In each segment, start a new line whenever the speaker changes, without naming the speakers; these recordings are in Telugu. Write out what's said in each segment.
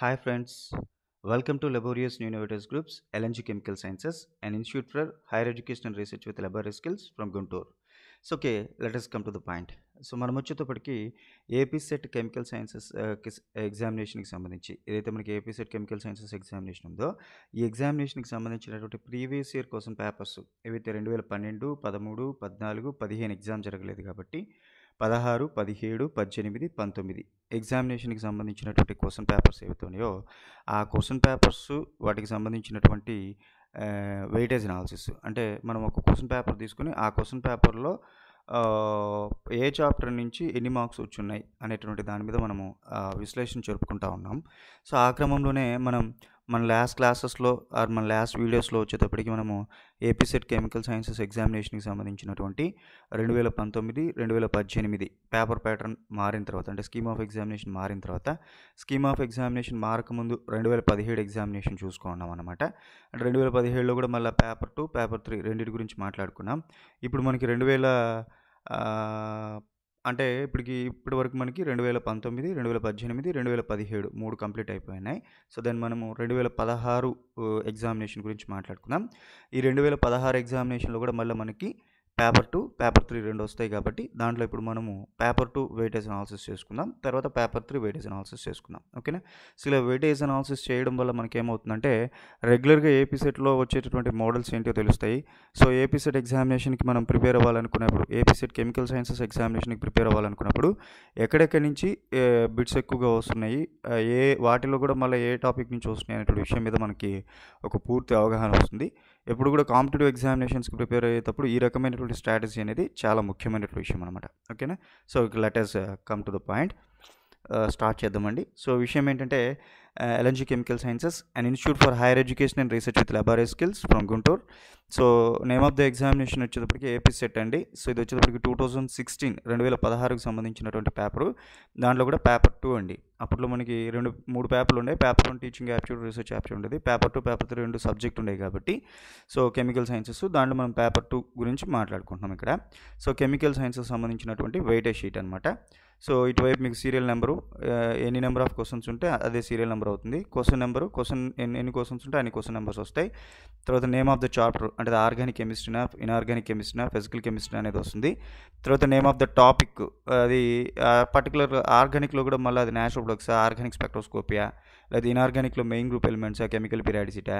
Hi friends welcome to laborious New Innovators Group's LNG Chemical Sciences, an institute for higher education and research with laborious skills from so okay let us come to the point so మనం వచ్చేటప్పటికి ఏపీ సెట్ కెమికల్ సైన్సెస్ ఎగ్జామినేషన్కి సంబంధించి ఏదైతే మనకి AP SET chemical sciences examination ఉందో ఈ ఎగ్జామినేషన్కి సంబంధించినటువంటి ప్రీవియస్ ఇయర్ కోసం పేపర్స్ ఏవైతే రెండు వేల పన్నెండు పదమూడు పద్నాలుగు పదిహేను ఎగ్జామ్ జరగలేదు కాబట్టి పదహారు పదిహేడు పద్దెనిమిది పంతొమ్మిది ఎగ్జామినేషన్కి సంబంధించినటువంటి క్వశ్చన్ పేపర్స్ ఏవైతున్నాయో ఆ క్వశ్చన్ పేపర్స్ వాటికి సంబంధించినటువంటి వెయిటేజ్ అనాలసిస్ అంటే మనం ఒక క్వశ్చన్ పేపర్ తీసుకుని ఆ క్వశ్చన్ పేపర్లో ఏ చాప్టర్ నుంచి ఎన్ని మార్క్స్ వచ్చున్నాయి అనేటువంటి దాని మీద మనము విశ్లేషణ జరుపుకుంటా ఉన్నాం సో ఆ క్రమంలోనే మనం మన లాస్ట్ క్లాసెస్లో ఆర్ మన లాస్ట్ వీడియోస్లో వచ్చేటప్పటికి మనము ఏపీసెట్ కెమికల్ సైన్సెస్ ఎగ్జామినేషన్కి సంబంధించినటువంటి రెండు వేల పంతొమ్మిది రెండు వేల పద్దెనిమిది పేపర్ ప్యాటర్న్ మారిన తర్వాత అంటే స్కీమ్ ఆఫ్ ఎగ్జామినేషన్ మారిన తర్వాత స్కీమ్ ఆఫ్ ఎగ్జామినేషన్ మారకముందు రెండు వేల పదిహేడు ఎగ్జామినేషన్ చూసుకున్నాం అనమాట అంటే రెండు వేల పదిహేడులో కూడా మళ్ళీ పేపర్ టూ పేపర్ త్రీ రెండింటి గురించి మాట్లాడుకున్నాం ఇప్పుడు మనకి రెండు వేల అంటే ఇప్పటికి ఇప్పటి వరకు మనకి రెండు వేల పంతొమ్మిది రెండు వేల పద్దెనిమిది రెండు వేల పదిహేడు మూడు కంప్లీట్ అయిపోయినాయి సో దెన్ మనము రెండు వేల పదహారు ఎగ్జామినేషన్ గురించి మాట్లాడుకుందాం ఈ రెండు వేల పదహారు ఎగ్జామినేషన్లో కూడా మళ్ళీ మనకి పేపర్ టూ పేపర్ త్రీ రెండు వస్తాయి కాబట్టి దాంట్లో ఇప్పుడు మనము పేపర్ టూ వెయిటేజ్ అనాలసిస్ చేసుకుందాం తర్వాత పేపర్ త్రీ వెయిటేజ్ అనాలసిస్ చేసుకుందాం ఓకేనా సో ఇలా వెయిటేజ్ అనాలసిస్ చేయడం వల్ల మనకి ఏమవుతుందంటే రెగ్యులర్గా ఏపీ సెట్లో వచ్చేటటువంటి మోడల్స్ ఏంటో తెలుస్తాయి సో ఏపీ సెట్ ఎగ్జామినేషన్కి మనం ప్రిపేర్ అవ్వాలనుకున్నప్పుడు ఏపీ సెట్ కెమికల్ సైన్సెస్ ఎగ్జామినేషన్కి ప్రిపేర్ అవ్వాలనుకున్నప్పుడు ఎక్కడెక్కడి నుంచి బిట్స్ ఎక్కువగా వస్తున్నాయి ఏ వాటిలో కూడా మళ్ళీ ఏ టాపిక్ నుంచి వస్తున్నాయి అనేటువంటి విషయం మీద మనకి ఒక పూర్తి అవగాహన వస్తుంది ఎప్పుడు కూడా కాంపిటేటివ్ ఎగ్జామినేషన్స్కి ప్రిపేర్ అయ్యేటప్పుడు ఈ రకమైనటువంటి స్ట్రాటజీ అనేది చాలా ముఖ్యమైనటువంటి విషయం అనమాట ఓకేనా so let us come to the point start చేద్దామండి సో విషయం ఏంటంటే LNG chemical sciences and institute for higher education and research with laborious skills from Guntur so name of the examination వచ్చేటప్పటికి ఏపీ సెట్ అండి సో ఇది వచ్చేటప్పటికి టూ థౌజండ్ సిక్స్టీన్ రెండు వేల పదహారుకు సంబంధించినటువంటి పేపరు దాంట్లో కూడా పేపర్ టూ అండి అప్పట్లో మనకి రెండు మూడు పేపర్లు ఉండే paper one teaching aptitude research aptitude ఉండేది పేపర్ టూ పేపర్ త్రీ రెండు సబ్జెక్ట్ ఉండేవి కాబట్టి సో కెమికల్ సైన్సెస్ దాంట్లో మనం పేపర్ టూ గురించి మాట్లాడుకుంటున్నాం ఇక్కడ సో కెమికల్ సైన్సెస్ సంబంధించినటువంటి వెయిటే షీట్ అనమాట సో ఇటువైపు మీకు serial number any number of questions ఉంటే అదే సీరియల్ నెంబర్ నెంబర్ అవుతుంది క్వశ్చన్ నెంబర్ క్వశ్చన్ ఎన్ని ఎన్ని క్వశ్చన్స్ ఉంటే అన్ని క్వశ్చన్ నెంబర్స్ వస్తాయి తర్వాత నేమ్ ఆఫ్ ద చాప్టర్ అంటే ఆర్గానిక్ కెమిస్ట్రీనా ఇన్ఆర్గానిక్ కెమిస్ట్రీనా ఫిజికల్ కెమిస్ట్రీ అనేది వస్తుంది తర్వాత నేమ్ ఆఫ్ ద టాపిక్ అది పర్టికులర్ ఆర్గానిక్లో కూడా మళ్ళీ అది న్యాచురల్ ప్రొడక్ట్సా ఆర్గానిక్ స్పెక్ట్రోస్కోపియా లేదా ఇన్ఆర్గానిక్లో మెయిన్ గ్రూప్ ఆ కెమికల్ పిరాడిసిటా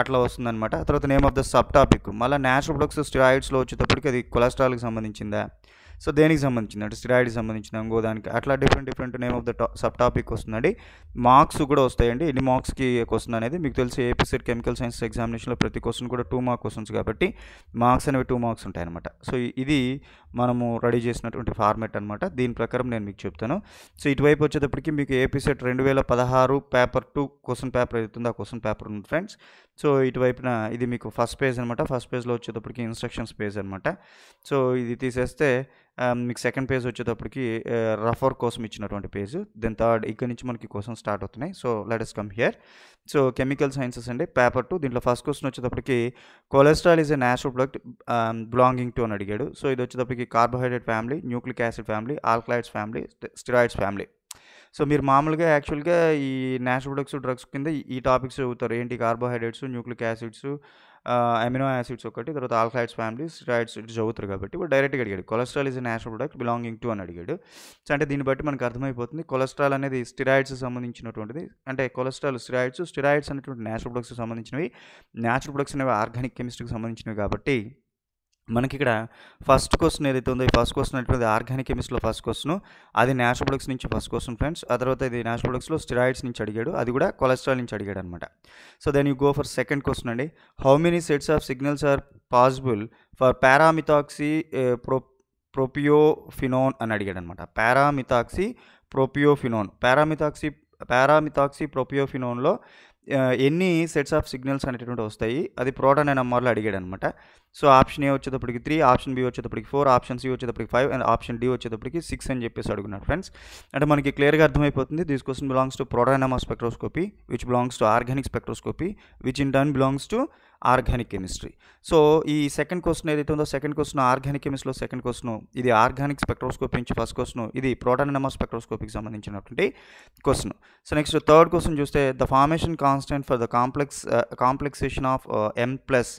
అట్లా వస్తుందన్నమాట తర్వాత name of the sub topic మళ్ళీ న్యాచురల్ ప్రొడక్ట్స్ స్టిరాయిడ్స్లో వచ్చేటప్పటికి అది కొలెస్ట్రాల్కి సంబంధించిందా సో దేనికి సంబంధించింది అంటే స్టిరాయిడ్కి సంబంధించిన ఇంకో దానికి అట్లా different different name of the sub topic వస్తుందండి మార్క్స్ కూడా వస్తాయండి ఎన్ని మార్క్స్కి క్వశ్చన్ అనేది మీకు తెలిసి ఏపీసెట్ కెమికల్ సైన్స్ ఎగ్జామినేషన్లో ప్రతి క్వశ్చన్ కూడా టూ మార్క్ క్వశ్చన్స్ కాబట్టి మార్క్స్ అనేవి టూ మార్క్స్ ఉంటాయన్నమాట సో ఇది మనము రెడీ చేసినటువంటి ఫార్మేట్ అనమాట దీని ప్రకారం నేను మీకు చెప్తాను సో ఇటువైపు వచ్చేటప్పటికి మీకు ఏపీసెట్ రెండు వేల పదహారు పేపర్ టూ క్వశ్చన్ పేపర్ అవుతుంది ఆ క్వశ్చన్ పేపర్ ఉంది ఫ్రెండ్స్ సో ఇటువైపున ఇది మీకు ఫస్ట్ పేజ్ అనమాట ఫస్ట్ పేజ్లో వచ్చేటప్పటికి ఇన్స్ట్రక్షన్స్ పేజ్ అనమాట సో ఇది తీసేస్తే మీకు సెకండ్ పేజ్ వచ్చేటప్పటికి రఫర్ కోసం ఇచ్చినటువంటి పేజ్ దెన్ థర్డ్ ఇక్కడ నుంచి మనకి కోసం స్టార్ట్ అవుతున్నాయి so let us come here so chemical sciences అండి పేపర్ టూ దీంట్లో ఫస్ట్ క్వశ్చన్ వచ్చేటప్పటికి cholesterol is a natural product belonging to అని అడిగాడు సో ఇది వచ్చేటప్పటికి carbohydrate family nucleic acid family alkaloids family steroids family so మీరు మామూలుగా యాక్చువల్గా ఈ న్యాచురల్ ప్రొడక్ట్స్ డ్రగ్స్ కింద ఈ టాపిక్స్ చదువుతారు ఏంటి carbohydrates nucleic acids amino acids ఒకటి తర్వాత ఆల్కలైడ్స్ ఫ్యామిలీ స్టైడ్స్ చదువుతారు కాబట్టి ఇప్పుడు డైరెక్ట్గా అడిగాడు cholesterol is natural product belonging to అని అడిగాడు సో అంటే దీన్ని బట్టి మనకు అర్థమైపోతుంది కొలెస్ట్రాల్ అనేది స్టిరాయిడ్స్ సంబంధించినటువంటిది అంటే కొలెస్ట్రాల్ స్టిరాయిడ్స్ స్టిరాయిడ్స్ అనేటువంటి న్యాచురల్ ప్రొడక్ట్స్ సంబంధించినవి న్యాచురల్ ప్రొడక్ట్స్ అనేవి ఆర్గానిక్ కెమిస్ట్రీకి సంబంధించినవి కాబట్టి మనకి ఇక్కడ ఫస్ట్ క్వశ్చన్ ఏదైతే ఉందో ఈ ఫస్ట్ క్వశ్చన్ అంటే ఆర్గానిక్ కెమిస్ట్రీలో ఫస్ట్ క్వశ్చన్ అది నేష్ ప్రొడక్ట్స్ నుంచి ఫస్ట్ క్వశ్చన్ ఫ్రెండ్స్ ఆ తర్వాత ఇది నేష్ ప్రొడక్ట్స్లో స్టిరాయిడ్స్ నుంచి అడిగాడు అది కూడా కొలెస్ట్రాల్ నుంచి అడిగాడు అనమాట so then you go for second question అండి how many sets of signals are possible for paramethoxy pro propiophenone అని అడిగాడు అనమాట పారామిథాక్సీ ప్రోపియోఫినోన్ పారామిథాక్సీ పారామిథాక్సీ ప్రోపియోఫినోన్లో ఎన్ని సెట్స్ ఆఫ్ సిగ్నల్స్ అనేటువంటి వస్తాయి అది ప్రోటాన్ అండ్ ఎంఆర్లో అడిగాడు అనమాట సో ఆప్షన్ ఏ వచ్చేటప్పటికి త్రీ ఆప్షన్ బి వచ్చేటప్పటికి ఫోర్ ఆప్షన్ సి వచ్చేటప్పటికి ఫైవ్ అండ్ ఆప్షన్ డి వచ్చేటప్పటికి సిక్స్ అని చెప్పేసి అడుగున్నాడు ఫ్రెండ్స్ అంటే మనకి క్లియర్గా అర్థమైపోతుంది these question belongs to proton NMR spectroscopy which belongs to organic spectroscopy which in turn belongs to organic chemistry so ఈ సెకండ్ క్వశ్చన్ ఏదైతే ఉందో సెకండ్ క్వశ్చన్ ఆర్గానిక్ కెమిస్ట్రీలో సెకండ్ క్వశ్చన్ ఇది ఆర్గానిక్ స్పెక్ట్రోస్కోపీ నుంచి ఫస్ట్ క్వశ్చన్ ఇది ప్రోటానమా స్పెక్ట్రోస్కోపీకి సంబంధించినటువంటి question so next third question చూస్తే the formation constant for the complex complexation of M plus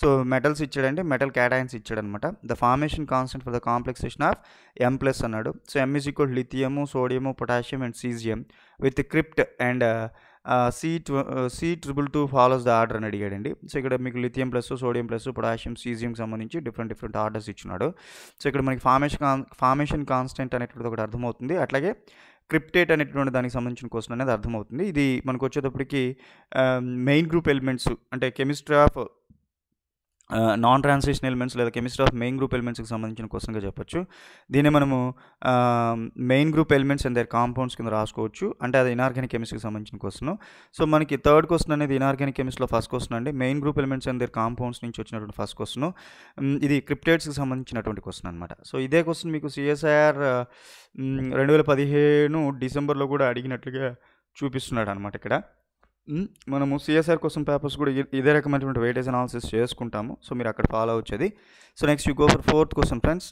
so metals ఇచ్చాడంటే మెటల్ క్యాటాయిన్స్ ఇచ్చాడనమాట the formation constant for the complexation of M plus అన్నాడు so M is equal lithium sodium potassium and cesium with cryptand C C triple two follows the order అని అడిగాడండి సో ఇక్కడ మీకు lithium plus sodium plus potassium సీజియంకి సంబంధించి డిఫరెంట్ డిఫరెంట్ ఆర్డర్స్ ఇచ్చినాడు సో ఇక్కడ మనకి ఫార్మేషన్ ఫార్మేషన్ కాన్స్టెంట్ అనేటువంటిది ఒకటి అర్థమవుతుంది అట్లాగే క్రిప్టేట్ అనేటువంటి దానికి సంబంధించిన క్వశ్చన్ అనేది అర్థమవుతుంది ఇది మనకు వచ్చేటప్పటికి మెయిన్ గ్రూప్ ఎలిమెంట్స్ అంటే chemistry of non transition elements లేదా కెమిస్ట్రీ ఆఫ్ మెయిన్ గ్రూప్ ఎలిమెంట్స్కి సంబంధించిన క్వశ్చన్గా చెప్పొచ్చు దీన్ని మనము main group elements and their compounds కింద రాసుకోవచ్చు అంటే అది ఇనార్గానిక్ కెమిస్ట్రీకి సంబంధించిన క్వశ్చన్ సో మనకి థర్డ్ క్వశ్చన్ అనేది ఇనార్గానిక్ కెమిస్ట్రీలో ఫస్ట్ క్వశ్చన్ అండి main group elements and their compounds నుంచి వచ్చినటువంటి ఫస్ట్ క్వశ్చన్ ఇది క్రిప్టేట్స్కి సంబంధించినటువంటి క్వశ్చన్ అనమాట సో ఇదే క్వశ్చన్ మీకు సిఎస్ఐఆర్ రెండు వేల పదిహేను డిసెంబర్లో కూడా అడిగినట్లుగా చూపిస్తున్నాడు అనమాట ఇక్కడ మనము సిఎస్ఆర్ కోసం పేపర్స్ కూడా ఇ- ఇదే రకమైనటువంటి వెయిటేజ్ అనాలిసిస్ చేసుకుంటాము సో మీరు అక్కడ ఫాలో అవచ్చేది so next you go for fourth question friends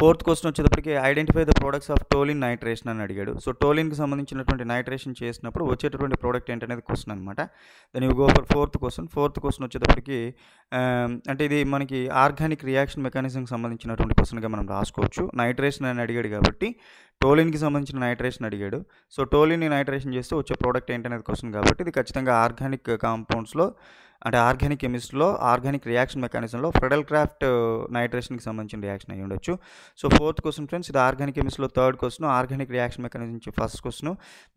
fourth question వచ్చేటప్పటికి identify the products of toluene nitration అని అడిగాడు సో టోలిన్కి సంబంధించినటువంటి నైట్రేషన్ చేసినప్పుడు వచ్చేటటువంటి ప్రోడక్ట్ ఏంటనేది క్వశ్చన్ అనమాట then you go for fourth question fourth question వచ్చేటప్పటికి అంటే ఇది మనకి ఆర్గానిక్ రియాక్షన్ మెకానిజంకి సంబంధించినటువంటి క్వశ్చన్గా మనం రాసుకోవచ్చు నైట్రేషన్ అని అడిగాడు కాబట్టి టోలిన్కి సంబంధించిన నైట్రేషన్ అడిగాడు సో టోలిన్ని నైట్రేషన్ చేస్తే వచ్చే ప్రోడక్ట్ ఏంటనేది క్వశ్చన్ కాబట్టి ఇది ఖచ్చితంగా ఆర్గానిక్ కాంపౌండ్స్లో అంటే ఆర్గానిక్ కెమిస్ట్రీలో ఆర్గానిక్ రియాక్షన్ మెకానిజంలో ఫెడల్ క్రాఫ్ట్ నైట్రేషన్కి సంబంధించిన రియాక్షన్ అయ్యి ఉండొచ్చు సో ఫోర్త్ క్వశ్చన్ ఫ్రెండ్స్ ఇది ఆర్గానిక్ కెమిస్ట్రీలో third question organic reaction mechanism first question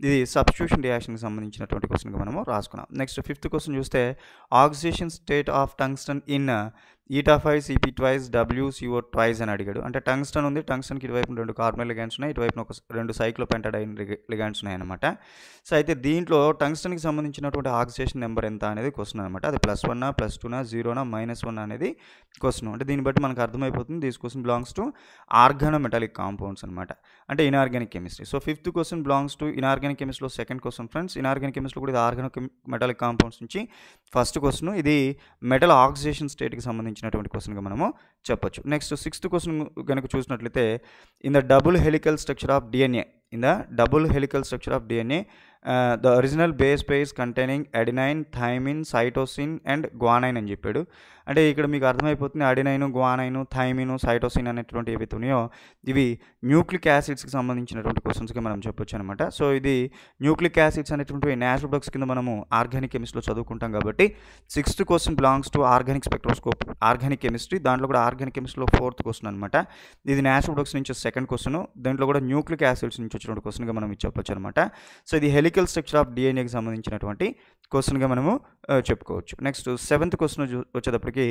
ఇది సబ్స్టిట్యూషన్ రియాక్షన్కి సంబంధించినటువంటి క్వశ్చన్కి మనము రాసుకున్నాం నెక్స్ట్ ఫిఫ్త్ క్వశ్చన్ చూస్తే oxygen state of tungsten in eta five CP twice W CO twice అని అడిగాడు అంటే టంగ్స్టన్ ఉంది టంగ్స్టన్కి ఇటువైపు రెండు కార్మల్ లిగాన్స్ ఉన్నాయి ఇటువైపు ఒక రెండు సైక్లో పెంటడైన్ లిగాన్స్ ఉన్నాయన్నమాట సో అయితే దీంట్లో టంగ్స్టన్కి సంబంధించినటువంటి ఆక్సిజేషన్ నెంబర్ ఎంత అనేది క్వశ్చన్ అనమాట అది ప్లస్ వన్నా ప్లస్ టూనా జీరోనా మైనస్ వన్ అనేది క్వశ్చన్ అంటే దీన్ని బట్టి మనకు అర్థమైపోతుంది these question belongs to organo metallic compounds అనమాట అంటే inorganic chemistry so fifth question belongs to inorganic కెమిస్ట్రీలో సెకండ్ క్వశ్చన్ ఫ్రెండ్స్ ఇన్ఆర్గానిక్ కెమిస్ట్రీలో కూడా ఇది ఆర్గానో మెటాలిక్ కాంపౌండ్స్ నుంచి ఫస్ట్ క్వశ్చన్ ఇది మెటల్ ఆక్సిజేషన్ స్టేట్కి సంబంధించినటువంటి క్వశ్చన్గా మనము చెప్పొచ్చు నెక్స్ట్ సిక్స్త్ క్వశ్చన్ కనుక చూసినట్లయితే in the double helical structure of DNA in the double helical structure of DNA the original base pairs containing adenine thymine cytosine and guanine అని చెప్పాడు అంటే ఇక్కడ మీకు అర్థమైపోతుంది అడినైన్ గ్వానైన్ థైమిన్ సైటోసిన్ అనేటువంటి ఏవైతే ఉన్నాయో ఇవి న్యూక్లిక్ యాసిడ్స్కి సంబంధించినటువంటి క్వశ్చన్స్కి మనం చెప్పొచ్చు అనమాట సో ఇది న్యూక్లిక్ యాసిడ్స్ అనేటువంటి నేచురల్ డ్రగ్స్ కింద మనము ఆర్గానిక్ కెమిస్ట్రీలో చదువుకుంటాం కాబట్టి sixth question belongs to organic spectroscope organic chemistry దాంట్లో కూడా ఆర్గానిక్ కెమిస్ట్రీలో ఫోర్త్ క్వశ్చన్ అనమాట ఇది నేచురల్ డ్రగ్స్ నుంచి సెకండ్ క్వశ్చన్ దాంట్లో కూడా న్యూక్లిక్ యాసిడ్స్ నుంచి వచ్చినటువంటి క్వశ్చన్గా మనం చెప్పొచ్చు అనమాట సో ఇది హెలిక్ కెమికల్ స్ట్రక్చర్ ఆఫ్ డిఎన్ఏకి సంబంధించినటువంటి క్వశ్చన్గా మనము చెప్పుకోవచ్చు నెక్స్ట్ సెవెంత్ క్వశ్చన్ వచ్చేటప్పటికి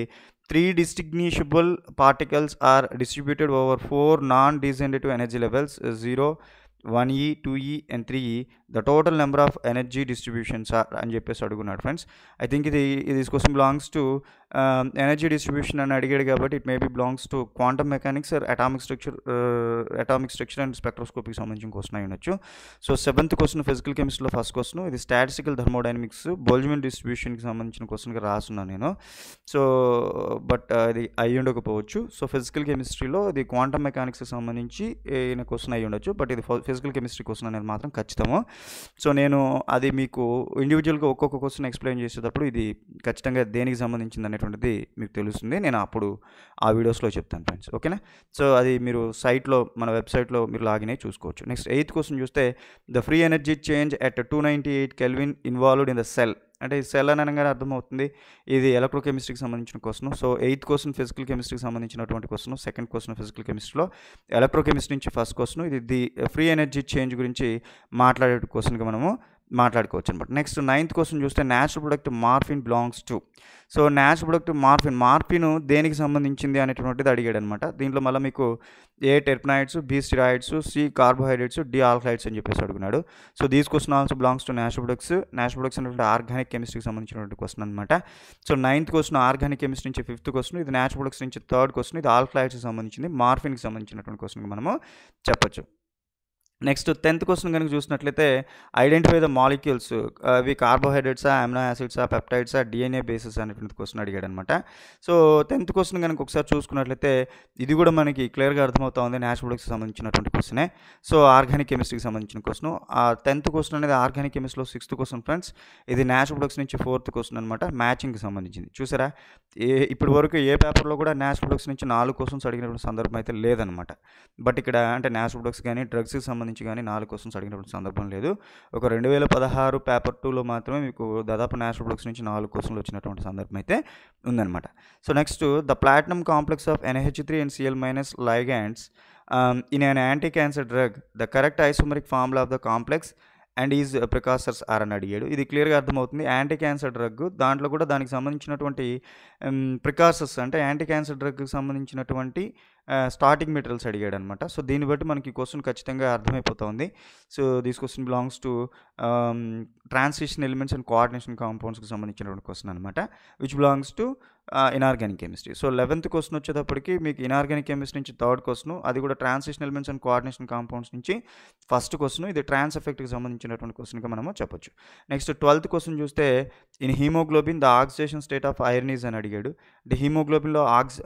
three distinguishable particles are distributed over four non degenerative energy levels zero one E e, two E e, and three E e. The total number of energy distributions అని చెప్పేసి అడుగున్నాడు ఫ్రెండ్స్ ఐ థింక్ ఇది ఇది కోసం బిలాంగ్స్ టు ఎనర్జీ డిస్ట్రిబ్యూషన్ అని అడిగాడు కాబట్టి it may be belongs to quantum mechanics or atomic structure atomic structure and spectroscopic సంబంధించిన క్వశ్చన్ అయి ఉండొచ్చు సో సెవెంత్ క్వశ్చన్ ఫిజికల్ కెమిస్ట్రీలో ఫస్ట్ క్వశ్చన్ ఇది స్టాటిస్టికల్ థర్మోడైనమిక్స్ బోల్జ్మెన్ డిస్ట్రిబ్యూషన్కి సంబంధించిన క్వశ్చన్గా రాసున్నాను నేను సో బట్ ఇది అయి ఉండకపోవచ్చు సో ఫిజికల్ కెమిస్ట్రీలో ఇది క్వాంటమ్ మెకానిక్స్కి సంబంధించి క్వశ్చన్ అయి ఉండొచ్చు బట్ ఇది ఫిజికల్ కెమిస్ట్రీ క్వశ్చన్ అనేది మాత్రం ఖచ్చితము సో నేను అది మీకు ఇండివిజువల్గా ఒక్కొక్క క్వశ్చన్ ఎక్స్ప్లెయిన్ చేసేటప్పుడు ఇది ఖచ్చితంగా దేనికి సంబంధించింది అనేటువంటిది మీకు తెలుస్తుంది నేను అప్పుడు ఆ వీడియోస్లో చెప్తాను ఫ్రెండ్స్ ఓకేనా సో అది మీరు సైట్లో మన వెబ్సైట్లో మీరు లాగిన్ అయి చూసుకోవచ్చు నెక్స్ట్ ఎయిత్ క్వశ్చన్ చూస్తే the free energy change at two ninety eight kelvin involved in the cell అంటే సెల్ అని అనగానే అర్థమవుతుంది ఇది ఎలక్ట్రో కెమిస్ట్రీకి సంబంధించిన question so eighth question physical కెమిస్ట్రీకి సంబంధించినటువంటి క్వశ్చన్ సెకండ్ క్వశ్చన్ ఫిజికల్ కెమిస్ట్రీలో ఎలక్ట్రో కెమిస్ట్రీ నుంచి ఫస్ట్ క్వశ్చన్ ఇది ది ఫ్రీ ఎనర్జీ చేంజ్ గురించి మాట్లాడే క్వశ్చన్గా మనము మాట్లాడుకోవచ్చు అనమాట నెక్స్ట్ నైన్త్ క్వశ్చన్ చూస్తే natural product morphine belongs to so natural product morphine morphine దేనికి సంబంధించింది అనేటువంటిది అడిగాడు అనమాట దీంట్లో మళ్ళీ మీకు A terpenoids B steroids C carbohydrates D alkaloids అని చెప్పేసి అడుగున్నాడు so these question also belongs to natural products natural products అనేటువంటి ఆర్గానిక్ కెమిస్ట్రీకి సంబంధించినటువంటి క్వశ్చన్ అనమాట so ninth question organic chemistry నుంచి ఫిఫ్త్ క్వశ్చన్ ఇది న్యాచురల్ ప్రొడక్ట్స్ నుంచి థర్డ్ క్వశ్చన్ ఇది ఆల్కలైడ్స్కి సంబంధించింది మార్ఫిన్కి సంబంధించినటువంటి క్వశ్చన్ మనము చెప్పొచ్చు నెక్స్ట్ టెన్త్ క్వశ్చన్ కనుక చూసినట్లయితే ఐడెంటిఫై ద మాలిక్యూల్స్ అవి కార్బోహైడ్రేట్సా అమినో యాసిడ్సా పెప్టైడ్సా డిఎన్ఏ బేసెస్ అనేటువంటి క్వశ్చన్ అడిగాడు అనమాట సో టెన్త్ క్వశ్చన్ కనుక ఒకసారి చూసుకున్నట్లయితే ఇది కూడా మనకి క్లియర్గా అర్థమవుతా ఉంది ప్రొడక్ట్స్కి సంబంధించినటువంటి క్వశ్చనే సో ఆర్గానిక్ కెమిస్ట్రీకి సంబంధించిన క్వశ్చన్ ఆ టెన్త్ క్వశ్చన్ అనేది ఆర్గానిక్ కెమిస్ట్రీలో సిక్స్త్ క్వశ్చన్ ఫ్రెండ్స్ ఇది న్యాచురల్ ప్రొడక్ట్స్ నుంచి ఫోర్త్ క్వశ్చన్ అనమాట మ్యాచింగ్కి సంబంధించింది చూసారా ఏ ఇప్పటి వరకు ఏ పేపర్లో కూడా న్యాచురల్ ప్రొడక్ట్స్ నుంచి నాలుగు క్వశ్చన్స్ అడిగినటువంటి సందర్భం అయితే లేదనమాట బట్ ఇక్కడ అంటే న్యాచురల్ ప్రొడక్ట్స్ కానీ డ్రగ్స్కి సంబంధించి నుంచి కానీ నాలుగు క్వశ్చన్స్ అడిగినటువంటి సందర్భం లేదు ఒక రెండు వేల పదహారు పేపర్ టూలో మాత్రమే మీకు దాదాపు నేషనల్ బ్లక్స్ నుంచి నాలుగు క్వశ్చన్లు వచ్చినటువంటి సందర్భం అయితే ఉందన్నమాట so next the platinum complex of NH three and CL minus ligands in an anti cancer drug the correct isomeric formula of the complex and is precursors are అని అడిగాడు ఇది క్లియర్గా అర్థమవుతుంది యాంటీ క్యాన్సర్ డ్రగ్ దాంట్లో కూడా దానికి సంబంధించినటువంటి ప్రికాసర్స్ అంటే యాంటీ క్యాన్సర్ డ్రగ్కి సంబంధించినటువంటి స్టార్టింగ్ మెటీరియల్స్ అడిగాడు అనమాట సో దీన్ని బట్టి మనకి ఈ క్వశ్చన్ ఖచ్చితంగా ఉంది so this question belongs to transition elements and coordination కాంపౌండ్స్కి సంబంధించినటువంటి క్వశ్చన్ అనమాట which belongs to inorganic chemistry so eleventh question వచ్చేటప్పటికి మీకు ఇనార్గానిక్ కెమిస్ట్రీ నుంచి థర్డ్ క్వశ్చన్ అది కూడా transition elements and coordination compounds నుంచి ఫస్ట్ క్వశ్చన్ ఇది ట్రాన్స్ ఎఫెక్ట్కి సంబంధించినటువంటి క్వశ్చన్గా మనము చెప్పొచ్చు నెక్స్ట్ ట్వెల్త్ క్వశ్చన్ చూస్తే in haemoglobin the oxidation state of iron is అని అడిగాడు ది హీమోగ్లోబిన్లో ఆక్సి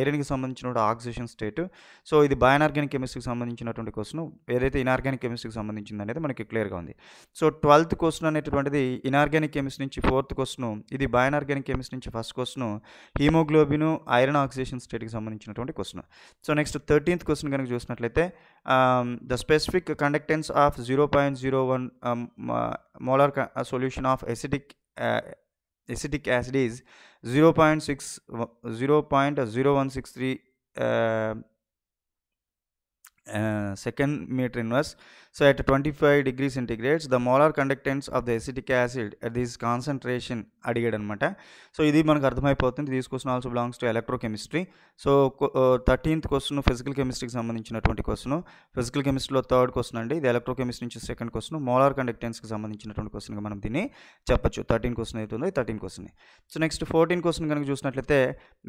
ఐరన్కి సంబంధించిన ఆక్సిజేషన్ స్టేట్ సో ఇది బయోనార్గానిక్ కెమిస్ట్రీకి సంబంధించినటువంటి క్వశ్చన్ ఏదైతే ఇనార్గానిక్ కెమిస్ట్రీకి సంబంధించింది అనేది మనకి క్లియర్గా ఉంది సో ట్వెల్త్ క్వశ్చన్ అనేటువంటిది ఇనార్గానిక్ కెమిస్ట్రీ నుంచి ఫోర్త్ క్వశ్చన్ ఇది బయోనార్గానిక్ కెమిస్ట్రీ నుంచి first question haemoglobin iron oxidation స్టేట్కి సంబంధించినటువంటి question so next thirteenth question కనుక చూసినట్లయితే the specific conductance of zero point zero one molar solution of acidic acetic acid is zero point six zero point zero one six three second metre inverse So at 25 degree centigrades, the molar conductance of the acetic acid at this concentration అడిగాడనమాట సో ఇది మనకు అర్థమైపోతుంది this question also belongs to electrochemistry so thirteenth question physical కెమిస్ట్రీకి సంబంధించినటువంటి క్వశ్చన్ ఫిజికల్ కెమిస్ట్రీలో థర్డ్ క్వశ్చన్ అండి ఇది ఎలక్ట్రోకెమిస్ట్రీ నుంచి సెకండ్ క్వశ్చన్ మోలార్ కండక్టెన్స్కి సంబంధించినటువంటి క్వశ్చన్గా మనం దీన్ని చెప్పచ్చు థర్టీన్ క్వశ్చన్ అవుతుంది thirteen question so next fourteen question కనుక చూసినట్లయితే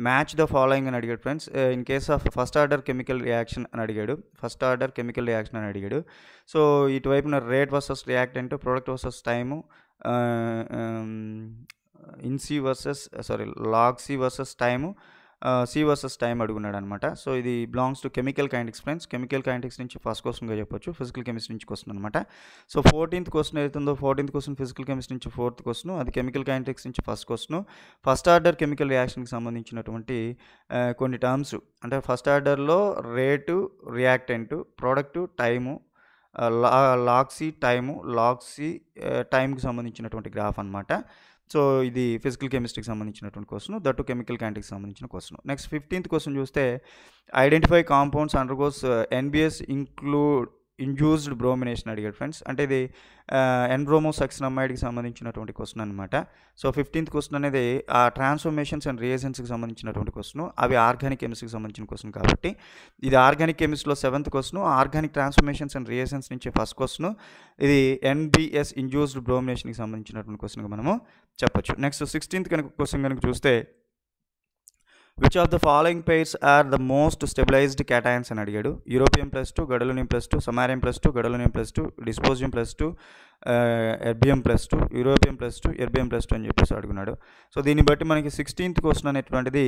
మ్యాచ్ ద ఫాలోయింగ్ అని అడిగాడు friends in case of first order chemical reaction అని అడిగాడు ఫస్ట్ ఆర్డర్ కెమికల్ రియాక్షన్ అని అడిగాడు సో ఇటువైపున rate versus reactant product versus time in C versus sorry log C versus time C versus time అడుగున్నాడు అనమాట సో ఇది belongs to chemical kinetics friends chemical kinetics నుంచి ఫస్ట్ క్వశ్చన్గా చెప్పొచ్చు ఫిజికల్ కెమిస్ట్రీ నుంచి క్వశ్చన్ అనమాట సో ఫోర్టీన్త్ క్వశ్చన్ అవుతుందో ఫోర్టీన్త్ క్వశ్చన్ ఫిజికల్ కెమిస్ట్రీ నుంచి ఫోర్త్ క్వశ్చన్ అది కెమికల్ కైంటిక్స్ నుంచి first question first order chemical రియాక్షన్కి సంబంధించినటువంటి కొన్ని టర్మ్స్ అంటే ఫస్ట్ ఆర్డర్లో rate reactant product time log C time log C టైంకి సంబంధించినటువంటి గ్రాఫ్ అనమాట సో ఇది ఫిజికల్ కెమిస్ట్రీకి సంబంధించినటువంటి క్వశ్చన్ దట్టు కెమికల్ క్యాంటిక్ సంబంధించిన క్వశ్చన్ నెక్స్ట్ ఫిఫ్టీన్త్ క్వశ్చన్ చూస్తే identify compounds undergoes NBS include induced bromination అడిగాడు ఫ్రెండ్స్ అంటే ఇది ఎన్బ్రోమో అమ్మాయిడికి సంబంధించినటువంటి క్వశ్చన్ అనమాట సో ఫిఫ్టీన్త్ క్వశ్చన్ అనేది ఆ ట్రాన్స్ఫర్మేషన్స్ అండ్ రియేజెన్స్కి సంబంధించినటువంటి క్వశ్చన్ అవి ఆర్గానిక్ కెమిస్ట్రీకి సంబంధించిన క్వశ్చన్ కాబట్టి ఇది ఆర్గానిక్ కెమిస్ట్రీలో seventh question organic transformations and reagents నుంచి ఫస్ట్ క్వశ్చన్ ఇది ఎన్బిఎస్ ఇండ్యూస్డ్ బ్రోమినేషన్కి సంబంధించినటువంటి క్వశ్చన్గా మనము చెప్పొచ్చు నెక్స్ట్ సిక్స్టీన్త్ కనుక క్వశ్చన్ కనుక చూస్తే which of the following pairs are the most stabilized cations అని అడిగాడు europium plus two gadolinium plus two samarium plus two gadolinium plus two dysprosium plus two erbium plus two europium plus two erbium plus two అని చెప్పేసి అడుగున్నాడు సో దీన్ని బట్టి మనకి సిక్స్టీన్త్ క్వశ్చన్ అనేటువంటిది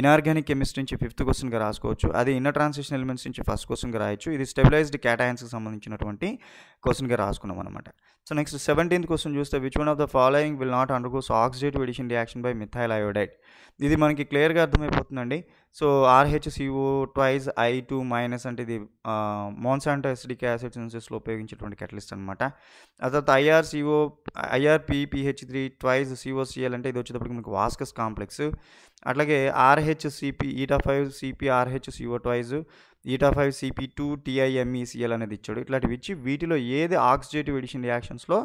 ఇనార్గానిక్ కెమిస్ట్రీ నుంచి ఫిఫ్త్ క్వశ్చన్గా రాసుకోవచ్చు అది ఇన్నర్ ట్రాన్సిషన్ ఎలిమెంట్స్ నుంచి ఫస్ట్ క్వశ్చన్గా రాయొచ్చు ఇది స్టెబిలైజ్డ్ క్యాటయాన్స్కి సంబంధించినటువంటి క్వశ్చన్గా రాసుకున్నాం అనమాట సో నెక్స్ట్ సెవెంటీన్త్ క్వశ్చన్ చూస్తే which one of the following will not undergoes oxidative addition reaction by methyl iodide ఇది మనకి క్లియర్గా అర్థమైపోతుందండి so RHCO twice I two minus అంటే ఇది మోన్సాంటో ఎసిడిక్ యాసిడ్ సెన్సెస్లో ఉపయోగించేటువంటి కెటలిస్ట్ అనమాట ఆ తర్వాత IRCO IRPPH three twice COCL అంటే ఇది వచ్చేటప్పటికి మనకు వాస్కస్ కాంప్లెక్స్ అట్లాగే RHCP eta five CP RHCO twice eta five CP two TIMECL అనేది ఇచ్చాడు ఇట్లాంటివి ఇచ్చి వీటిలో ఏది ఆక్సిజేటివ్ ఎడిషన్ రియాక్షన్స్లో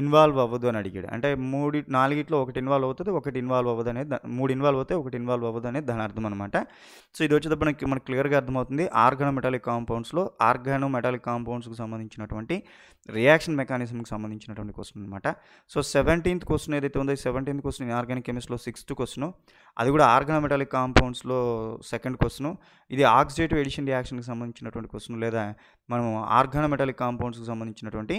ఇన్వాల్వ్ అవ్వదు అని అడిగాడు అంటే మూడు నాలుగిట్లో ఒకటి ఇన్వాల్వ్ అవుతుంది ఒకటి ఇన్వాల్వ్ అవ్వదు అనేది మూడు ఇన్వాల్వ్ అవుతాయి ఒకటి ఇన్వాల్వ్ అవ్వదు అనేది దాని అర్థం అనమాట సో ఇది వచ్చేటప్పుడు మనకి మనకు క్లియర్గా అర్థమవుతుంది ఆర్గానో మెటాలిక్ కాంపౌండ్స్లో ఆర్గానో మెటాలిక్ కాంపౌండ్స్కి సంబంధించినటువంటి రియాక్షన్ మెకానిజంకి సంబంధించినటువంటి క్వశ్చన్ అనమాట సో సెవెంటీన్త్ క్వశ్చన్ ఏదైతే ఉందో సెవెంటీన్త్ క్వశ్చన్ ఆర్గానిక్ కెమిస్ట్రీలో సిక్స్త్ క్వశ్చన్ అది కూడా ఆర్గానో మెటాలిక్ కాంపౌండ్స్లో సెకండ్ క్వశ్చన్ ఇది ఆక్సిడేటివ్ ఎడిషన్ రియాక్షన్కి సంబంధించినటువంటి క్వశ్చన్ లేదా మనం ఆర్గానో మెటాలిక్ కాంపౌండ్స్కి సంబంధించినటువంటి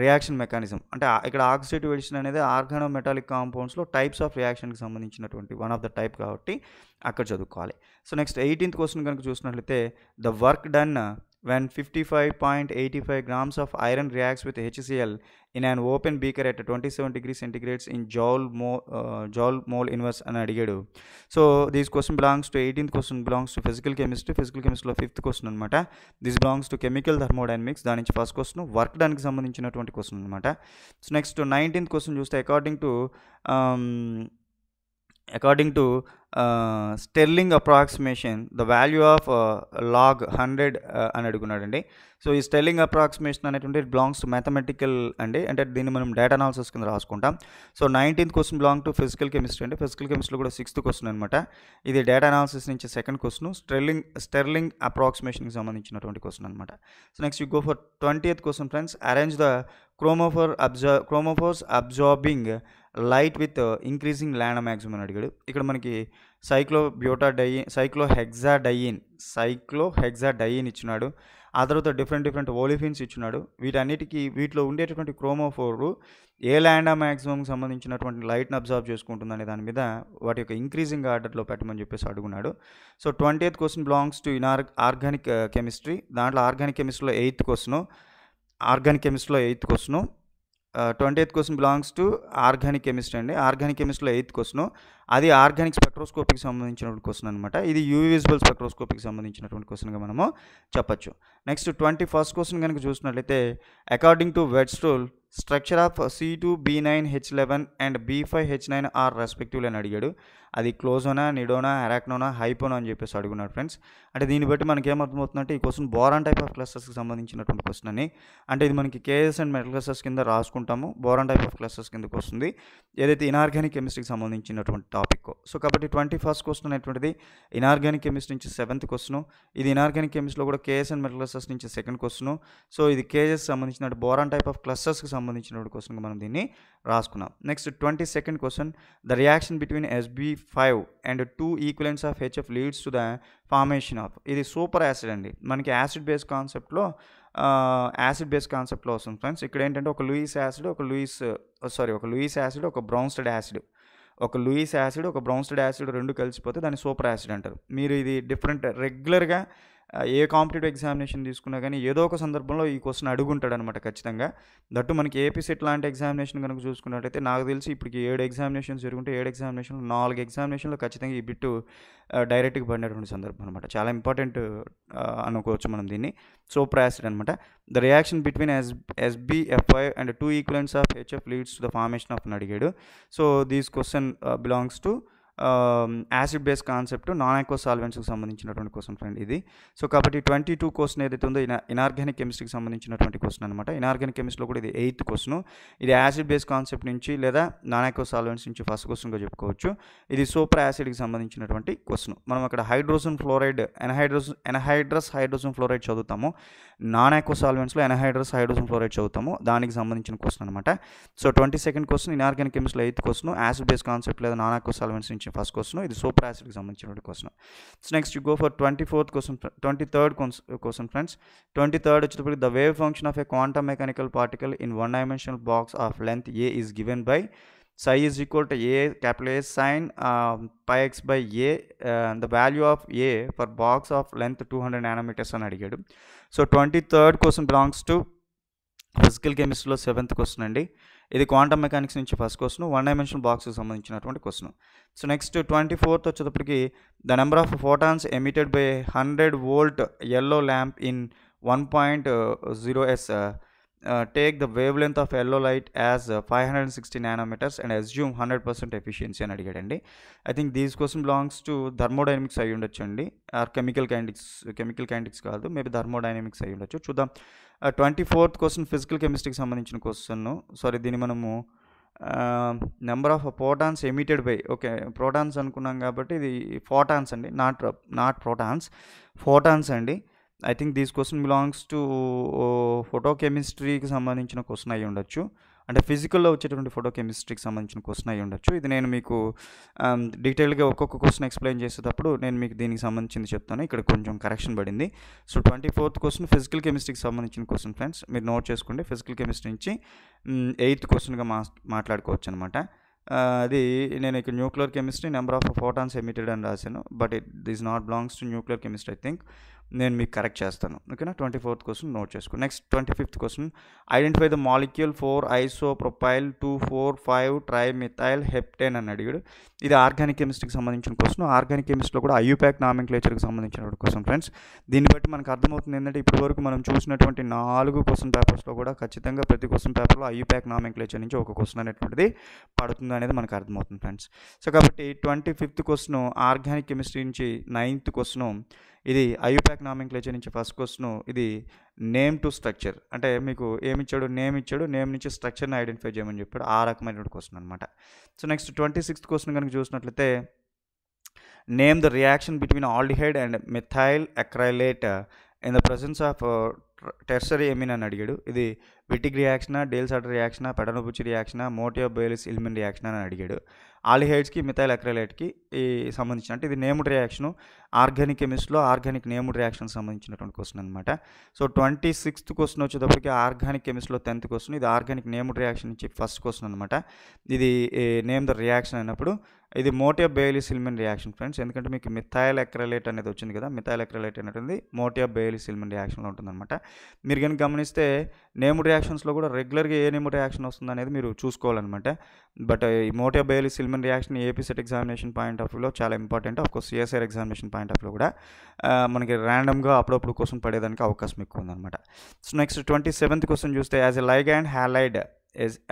రియాక్షన్ మెకానిజం అంటే ఇక్కడ ఆక్సిడేటివ్ ఎడిషన్ అనేది ఆర్గానో మెటాలిక్ కాంపౌండ్స్లో టైప్స్ ఆఫ్ రియాక్షన్కి సంబంధించినటువంటి వన్ ఆఫ్ ద టైప్ కాబట్టి అక్కడ చదువుకోవాలి సో నెక్స్ట్ ఎయిటీన్త్ క్వశ్చన్ కనుక చూసినట్లయితే the work done fifty five point eighty five grams of iron reacts with HCl in an open beaker at twenty seven degree in in joule మో జాల్ మోల్ ఇన్వర్స్ అని అడిగాడు so these question belongs to eighteenth question belongs to physical chemistry physical కెమిస్ట్రీలో ఫిఫ్త్ క్వశ్చన్ అనమాట this belongs to chemical thermodynamics దాని నుంచి ఫస్ట్ క్వశ్చన్ వర్క్ దానికి సంబంధించినటువంటి క్వశ్చన్ అనమాట సో నెక్స్ట్ నైన్టీన్త్ క్వశ్చన్ చూస్తే according to according to Stirling approximation the value of log hundred అని అడుగున్నాడండి సో ఈ స్టెర్లింగ్ అప్రాక్సిమేషన్ అనేటువంటి బిలాంగ్స్ టు మ్యాథమెటికల్ అండి అంటే దీన్ని మనం డేటా అనాలిసిస్ కింద రాసుకుంటాం so nineteenth question belong to physical chemistry అండి ఫిజికల్ కెమిస్ట్రీలో కూడా సిక్స్త్ క్వశ్చన్ అనమాట ఇది డేటా అనాలిసిస్ నుంచి సెకండ్ క్వశ్చన్ స్టెర్లింగ్ స్టెర్లింగ్ అప్రాక్సిమేషన్కి సంబంధించినటువంటి క్వశ్చన్ అనమాట so next you go for twentieth question friends arrange the chromophore అబ్జా chromophores absorbing light with increasing lambda maximum అని అడిగాడు ఇక్కడ మనకి సైక్లో హెగ్జా డయిన్ ఇచ్చినాడు ఆ తర్వాత డిఫరెంట్ డిఫరెంట్ ఓలిఫిన్స్ ఇచ్చినాడు వీటన్నిటికీ వీటిలో ఉండేటటువంటి క్రోమోఫోరు ఏ ల్యాండా మ్యాక్సిమంకి సంబంధించినటువంటి లైట్ని అబ్జర్వ్ చేసుకుంటుందనే దాని మీద వాటి యొక్క ఇంక్రీజింగ్ ఆర్డర్లో పెట్టమని చెప్పేసి అడుగున్నాడు so twenty eighth question belongs to in organic chemistry దాంట్లో ఆర్గానిక్ కెమిస్ట్రీలో ఎయిత్ క్వశ్చన్ ఆర్గానిక్ కెమిస్ట్రీలో eighth question twenty eighth question belongs to organic chemistry అండి ఆర్గానిక్ కెమిస్ట్రీలో ఎయిత్ క్వశ్చన్ అది ఆర్గానిక్ స్పెక్ట్రోస్కోపీకి సంబంధించినటువంటి క్వశ్చన్ అనమాట ఇది యూవిజిబుల్ స్పెక్ట్రోస్కోపీకి సంబంధించినటువంటి క్వశ్చన్గా మనము చెప్పచ్చు నెక్స్ట్ ట్వంటీ ఫస్ట్ క్వశ్చన్ కనుక చూసినట్లయితే according to Wade's rule structure of C two B nine H eleven and B five H nine are respectively అని అడిగాడు అది క్లోజోనా నిడోనా అరాక్నోనా హైపోనా అని చెప్పేసి అడుగున్నాడు ఫ్రెండ్స్ అంటే దీన్ని బట్టి మనకి ఏమర్థమవుతుందంటే ఈ క్వశ్చన్ బోరాన్ టైప్ ఆఫ్ క్లస్టర్స్కి సంబంధించినటువంటి క్వశ్చన్ అని అంటే ఇది మనకి కేఎస్ అండ్ మెటల్ క్లస్టర్స్ కింద రాసుకుంటాము బోరాన్ టైప్ ఆఫ్ క్లస్టర్స్ కిందకు వస్తుంది ఏదైతే ఇన్ఆర్గానిక్ కెమిస్ట్రీకి సంబంధించినటువంటి టాపిక్ సో కాబట్టి ట్వంటీ ఫస్ట్ క్వశ్చన్ అనేటువంటిది ఇనార్గానిక్ కెమిస్ట్రీ నుంచి సెవెంత్ క్వశ్చన్ ఇది ఇనార్గానిక్ కెమిస్ట్రీలో కూడా కేఎస్ అండ్ మెటలసెస్ నుంచి సెకండ్ క్వశ్చన్ సో ఇది కేజెస్ సంబంధించిన బోరాన్ టైప్ ఆఫ్ క్లస్టర్స్కి సంబంధించిన క్వశ్చన్ మనం దీన్ని రాసుకున్నాం next twenty second question the reaction between SB five and two equivalents of HF leads to the formation of ఇది సూపర్ యాసిడ్ అండి మనకి యాసిడ్ బేస్ కాన్సెప్ట్లో యాసిడ్ బేస్ కాన్సెప్ట్లో వస్తుంది ఫ్రెండ్స్ ఇక్కడ ఏంటంటే ఒక లూయిస్ యాసిడ్ ఒక లూయిస్ సారీ ఒక లూయిస్ యాసిడ్ ఒక బ్రౌన్స్టెడ్ యాసిడ్ ఒక లూయిస్ యాసిడ్ ఒక బ్రౌన్స్డ్ యాసిడ్ రెండు కలిసిపోతే దాన్ని సూపర్ యాసిడ్ అంటారు మీరు ఇది డిఫరెంట్ రెగ్యులర్గా ఏ కాంపిటేటివ్ ఎగ్జామినేషన్ తీసుకున్నా కానీ ఏదో ఒక సందర్భంలో ఈ క్వశ్చన్ అడుగుంటాడు అనమాట ఖచ్చితంగా దట్టు మనకి ఏపీసెట్ లాంటి ఎగ్జామినేషన్ కనుక చూసుకున్నట్టయితే నాకు తెలిసి ఇప్పటికి ఏడు ఎగ్జామినేషన్స్ జరుగుంటే ఏడు ఎగ్జామినేషన్లు నాలుగు ఎగ్జామినేషన్లు ఖచ్చితంగా ఈ బిట్టు డైరెక్ట్గా పడినటువంటి సందర్భం అనమాట చాలా ఇంపార్టెంట్ అనుకోవచ్చు మనం దీన్ని సో ప్రాసిడ్ అనమాట the reaction between S FI and two equivalents of HF leads to the formation of అని అడిగాడు so these question belongs to acid base concept non aqueous సాల్వెంట్స్కి సంబంధించినటువంటి క్వశ్చన్ ఫ్రెండ్ ఇది సో కాబట్టి ట్వంటీ టూ క్వశ్చన్ ఏదైతే ఉందో ఇనార్గానిక్ కెమిస్ట్రీకి సంబంధించినటువంటి క్వశ్చన్ అనమాట ఇనార్గానిక్ కెమిస్ట్రీలో కూడా ఇది ఎయిత్ క్వశ్చన్ ఇది యాసిడ్ బేస్ కాన్సెప్ట్ నుంచి లేదా నాన్ ఆక్వస్ సాల్వెంట్స్ నుంచి ఫస్ట్ క్వశ్చన్గా చెప్పుకోవచ్చు ఇది సూపర్ యాసిడ్కి సంబంధించినటువంటి క్వశ్చన్ మనం అక్కడ hydrogen fluoride anhydrous anhydrous hydrogen fluoride చదువుతాము నాన్ ఆక్వస్ సాల్వెంట్స్లో ఎన్హైడ్రస్ హైడ్రోజన్ ఫ్లోరైడ్ చదువుతాము దానికి సంబంధించిన క్వశ్చన్ అనమాట so twenty second question inorganic కెమిస్ట్రీలో eighth question acid base concept లేదా నాన్ ఆక్వస్ సాల్వెంట్స్ నుంచి సంబంధించిన ఫస్ట్ క్వశ్చన్ ఇది సూపర్ యాసిడ్కి సంబంధించినటువంటి question so next you go for twenty fourth question twenty third question friends twenty third వచ్చేటప్పటికి the wave function of a quantum mechanical particle in one dimensional box of length a is given by psi is equal to a capital A sine pi x by a the value of a for box of length two hundred nanometres అని అడిగాడు so twenty third question belongs to physical కెమిస్ట్రీలో సెవెంత్ క్వశ్చన్ అండి ఇది క్వాంటమ్ మెకానిక్స్ నుంచి ఫస్ట్ క్వశ్చన్ వన్ డైమెన్షన్ బాక్స్కి సంబంధించినటువంటి question so next twenty fourth వచ్చేటప్పటికి the number of photons emitted by hundred volt yellow lamp in one point zero s take the wavelength of yellow light as five hundred sixty nanometres and assume hundred percent efficiency అని అడిగాడండి I think this question belongs to thermodynamics అయి ఉండొచ్చు అండి or chemical kinetics chemical kinetics కాదు మేబీ థర్మోడైనమిక్స్ అయి ఉండొచ్చు చూద్దాం ట్వంటీ ఫోర్త్ క్వశ్చన్ ఫిజికల్ కెమిస్ట్రీకి సంబంధించిన క్వశ్చన్ సారీ దీన్ని మనము number of protons emitted by okay protons అనుకున్నాం కాబట్టి ఇది ఫోటాన్స్ అండి నాట్ నాట్ ప్రోటాన్స్ ఫోటాన్స్ అండి I think this question belongs to photo కెమిస్ట్రీకి సంబంధించిన క్వశ్చన్ అయి ఉండొచ్చు అంటే ఫిజికల్లో వచ్చేటువంటి కెమిస్ట్రీకి సంబంధించిన క్వశ్చన్ అయ్యి ఉండొచ్చు ఇది నేను మీకు డీటెయిల్గా ఒక్కొక్క క్వశ్చన్ ఎక్స్ప్లెయిన్ చేసేటప్పుడు నేను మీకు దీనికి సంబంధించింది చెప్తాను ఇక్కడ కొంచెం కరెక్షన్ పడింది so twenty fourth question physical కెమిస్ట్రీకి సంబంధించిన క్వశ్చన్ ఫ్రెండ్స్ మీరు నోట్ చేసుకోండి ఫిజికల్ కెమిస్ట్రీ నుంచి ఎయిత్ క్వశ్చన్గా మా మాట్లాడుకోవచ్చు అనమాట అది నేను ఇక్కడ nuclear chemistry number of photons emitted అని రాశాను but it this not belongs to nuclear chemistry I think నేను మీకు కరెక్ట్ చేస్తాను ఓకేనా ట్వంటీ ఫోర్త్ క్వశ్చన్ నోట్ చేసుకో next twenty fifth question identify the molecule four isopropyl two four five trimethyl హెప్టెన్ అని అడిగాడు ఇది ఆర్గానిక్ కెమిస్ట్రీకి సంబంధించిన క్వశ్చన్ ఆర్గానిక్ కెమిస్ట్రీలో కూడా ఐయూప్యాక్ నామిక్లేచర్కి సంబంధించిన క్వశ్చన్ ఫ్రెండ్స్ దీన్ని బట్టి మనకు అర్థమవుతుంది ఏంటంటే ఇప్పటివరకు మనం చూసినటువంటి నాలుగు క్వశ్చన్ పేపర్స్లో కూడా ఖచ్చితంగా ప్రతి క్వశ్చన్ పేపర్లో ఐయూప్యాక్ నామిక్లేచర్ నుంచి ఒక క్వశ్చన్ అనేటువంటిది పడుతుంది అనేది మనకు అర్థమవుతుంది ఫ్రెండ్స్ సో కాబట్టి twenty fifth question organic chemistry నుంచి నైన్త్ క్వశ్చన్ ఇది ఐయుపాక్ నామింగ్లేచర్ నుంచి ఫస్ట్ క్వశ్చన్ ఇది నేమ్ టు స్ట్రక్చర్ అంటే మీకు ఏమి ఇచ్చాడు నేమ్ ఇచ్చాడు నేమ్ నుంచి స్ట్రక్చర్ని ఐడెంటిఫై చేయమని చెప్పాడు ఆ రకమైన క్వశ్చన్ అనమాట so next twenty sixth question కనుక చూసినట్లయితే name the reaction between aldehyde and methyl acrylate in the presence of tertiary amine అని అడిగాడు ఇది విటిక్ రియాక్షనా డేల్సాటర్ రియాక్షనా పెడనబుచ్చి రియాక్షనా మోటియో బేలిస్ ఇల్మిన్ రియాక్షన్ అని అడిగాడు ఆలిహైడ్స్కి మిథైల్ అక్రైలైట్కి ఈ సంబంధించిన అంటే ఇది నేమ్డ్ రియాక్షను ఆర్గానిక్ కెమిస్ట్రీలో ఆర్గానిక్ నేమ్డ్ రియాక్షన్ సంబంధించినటువంటి క్వశ్చన్ అనమాట సో ట్వంటీ సిక్స్త్ క్వశ్చన్ వచ్చేటప్పటికి ఆర్గానిక్ కెమిస్ట్రీలో టెన్త్ క్వశ్చన్ ఇది ఆర్గానిక్ నేమ్డ్ రియాక్షన్ నుంచి ఫస్ట్ క్వశ్చన్ అనమాట ఇది నేమ్ ద రియాక్షన్ అయినప్పుడు ఇది మోటియా బేయిలీ సిల్మిన్ రియాక్షన్ ఫ్రెండ్స్ ఎందుకంటే మీకు మిథాయిల్ ఎక్రలేట్ అనేది వచ్చింది కదా మిథాయిల్ ఎక్రలేట్ అనేది మోటియా బేయిలీ సిల్మిన్ రియాక్షన్లో ఉంటుందన్నమాట మీరు కనుక గమనిస్తే నేమ్డ్ రియాక్షన్స్లో కూడా రెగ్యులర్గా ఏ నేమ్ రియాక్షన్ వస్తుంది అనేది మీరు చూసుకోవాలన్నమాట బట్ ఈ Morita Baylis Hillman reaction APSET examination point of వ్యూలో చాలా important of course CSIR examination point point కూడా మనకి ర్యాండమ్గా అప్పుడప్పుడు క్వశ్చన్ పడేదానికి అవకాశం ఎక్కువ ఉందన్నమాట so next twenty seventh question చూస్తే as a ligand halide